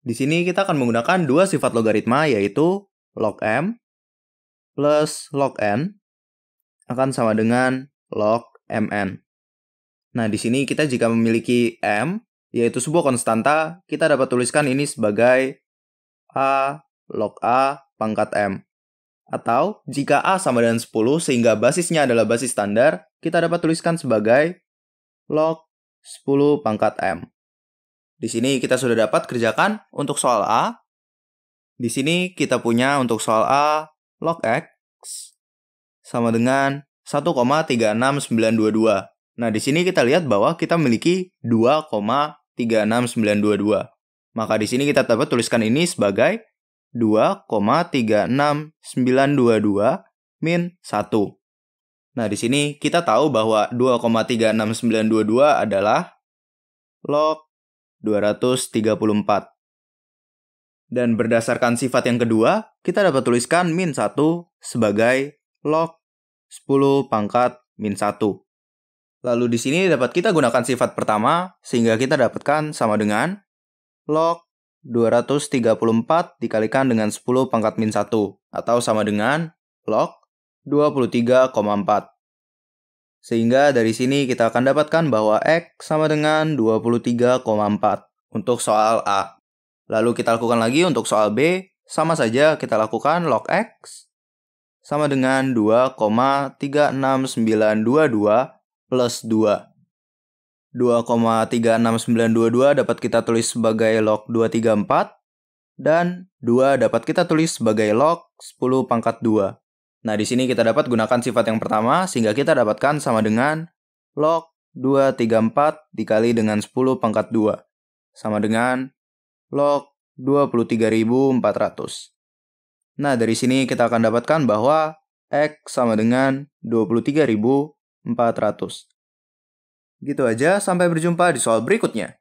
Di sini kita akan menggunakan dua sifat logaritma yaitu log m plus log n akan sama dengan log mn. Nah, di sini kita jika memiliki m yaitu sebuah konstanta, kita dapat tuliskan ini sebagai a log a pangkat m. Atau jika a sama dengan 10 sehingga basisnya adalah basis standar, kita dapat tuliskan sebagai log 10 pangkat m. Di sini kita sudah dapat kerjakan untuk soal A. Di sini kita punya untuk soal A log X sama dengan 1,36922. Nah, di sini kita lihat bahwa kita memiliki 2,36922. Maka di sini kita dapat tuliskan ini sebagai 2,36922 min 1. Nah, di sini kita tahu bahwa 2,36922 adalah log 234. Dan berdasarkan sifat yang kedua, kita dapat tuliskan min 1 sebagai log 10 pangkat min 1. Lalu di sini dapat kita gunakan sifat pertama, sehingga kita dapatkan sama dengan log 234 dikalikan dengan 10 pangkat min 1 atau sama dengan log 23,4. Sehingga dari sini kita akan dapatkan bahwa X sama dengan 23,4 untuk soal A. Lalu kita lakukan lagi untuk soal B, sama saja kita lakukan log X sama dengan 2,36922 plus 2. 2,36922 dapat kita tulis sebagai log 234 dan 2 dapat kita tulis sebagai log 10 pangkat 2. Nah, di sini kita dapat gunakan sifat yang pertama sehingga kita dapatkan sama dengan log 234 dikali dengan 10 pangkat 2 sama dengan log 23.400. Nah, dari sini kita akan dapatkan bahwa X sama dengan 23.400. Gitu aja, sampai berjumpa di soal berikutnya.